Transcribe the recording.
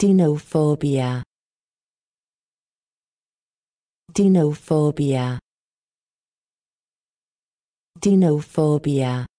Dinophobia Dinophobia Dinophobia